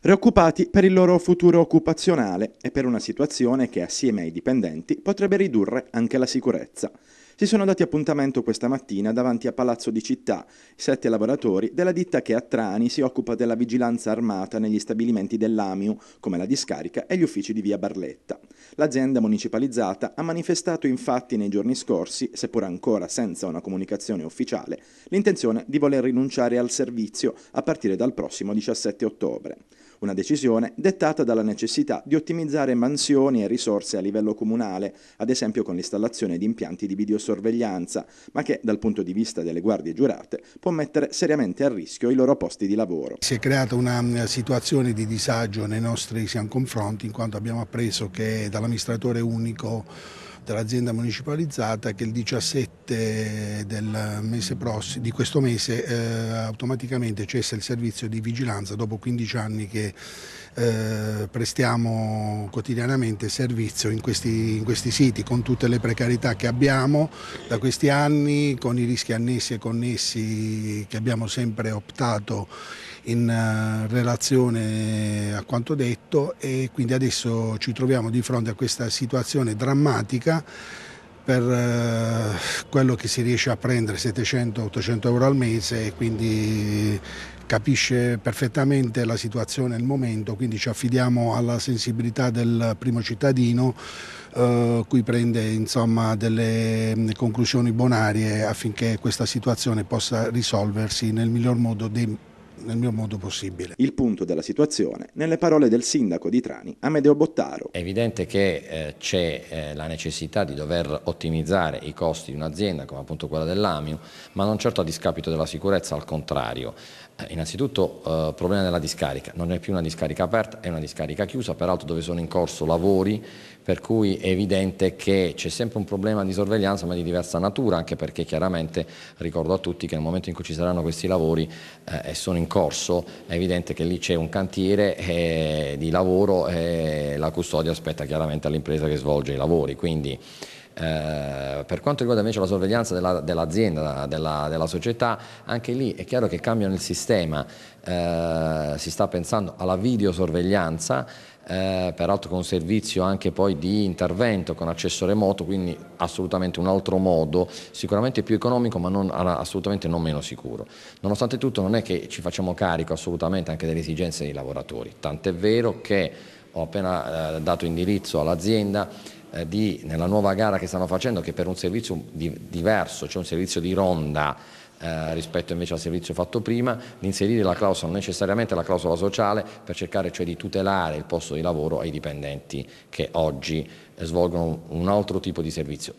preoccupati per il loro futuro occupazionale e per una situazione che assieme ai dipendenti potrebbe ridurre anche la sicurezza. Si sono dati appuntamento questa mattina davanti a Palazzo di Città sette lavoratori della ditta che a Trani si occupa della vigilanza armata negli stabilimenti dell'AMIU, come la discarica e gli uffici di via Barletta. L'azienda municipalizzata ha manifestato infatti nei giorni scorsi, seppur ancora senza una comunicazione ufficiale, l'intenzione di voler rinunciare al servizio a partire dal prossimo 17 ottobre. Una decisione dettata dalla necessità di ottimizzare mansioni e risorse a livello comunale, ad esempio con l'installazione di impianti di videosorveglianza, ma che dal punto di vista delle guardie giurate può mettere seriamente a rischio i loro posti di lavoro. Si è creata una mm, situazione di disagio nei nostri siamo confronti in quanto abbiamo appreso che dall'amministratore unico dell'azienda municipalizzata che il 17 prossimo, di questo mese eh, automaticamente cessa il servizio di vigilanza dopo 15 anni che eh, prestiamo quotidianamente servizio in questi, in questi, siti con tutte le precarietà che abbiamo da questi anni, con i rischi annessi e connessi che abbiamo sempre optato in eh, relazione a quanto detto e quindi adesso ci troviamo di fronte a questa situazione drammatica per eh, quello che si riesce a prendere 700-800 euro al mese e quindi capisce perfettamente la situazione e il momento, quindi ci affidiamo alla sensibilità del primo cittadino eh, cui prende insomma, delle mm, conclusioni bonarie affinché questa situazione possa risolversi nel miglior modo dei nel mio modo possibile. Il punto della situazione nelle parole del sindaco di Trani, Amedeo Bottaro. È evidente che eh, c'è eh, la necessità di dover ottimizzare i costi di un'azienda come appunto quella dell'AMIU, ma non certo a discapito della sicurezza, al contrario. Eh, innanzitutto il eh, problema della discarica, non è più una discarica aperta, è una discarica chiusa, peraltro dove sono in corso lavori, per cui è evidente che c'è sempre un problema di sorveglianza ma di diversa natura, anche perché chiaramente ricordo a tutti che nel momento in cui ci saranno questi lavori eh, e sono in corso, è evidente che lì c'è un cantiere eh, di lavoro e eh, la custodia aspetta chiaramente all'impresa che svolge i lavori. Quindi, eh, per quanto riguarda invece la sorveglianza dell'azienda, della, della, società, anche lì è chiaro che cambiano il sistema, eh, si sta pensando alla videosorveglianza eh, peraltro con servizio anche poi di intervento con accesso remoto, quindi assolutamente un altro modo, sicuramente più economico ma non, assolutamente non meno sicuro. Nonostante tutto non è che ci facciamo carico assolutamente anche delle esigenze dei lavoratori, tant'è vero che ho appena eh, dato indirizzo all'azienda eh, nella nuova gara che stanno facendo, che per un servizio di, diverso, cioè un servizio di ronda, eh, rispetto invece al servizio fatto prima, di inserire la clausola, necessariamente la clausola sociale, per cercare cioè di tutelare il posto di lavoro ai dipendenti che oggi svolgono un altro tipo di servizio.